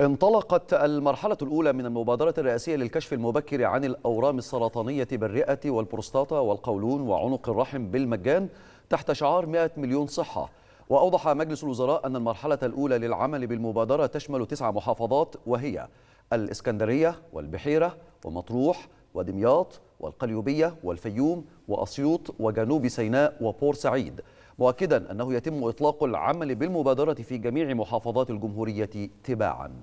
انطلقت المرحلة الأولى من المبادرة الرئاسية للكشف المبكر عن الأورام السرطانية بالرئة والبروستاتا والقولون وعنق الرحم بالمجان تحت شعار 100 مليون صحة وأوضح مجلس الوزراء أن المرحلة الأولى للعمل بالمبادرة تشمل تسع محافظات وهي الإسكندرية والبحيرة ومطروح ودمياط والقليوبية والفيوم وأسيوط وجنوب سيناء وبور سعيد مؤكدا أنه يتم إطلاق العمل بالمبادرة في جميع محافظات الجمهورية تباعاً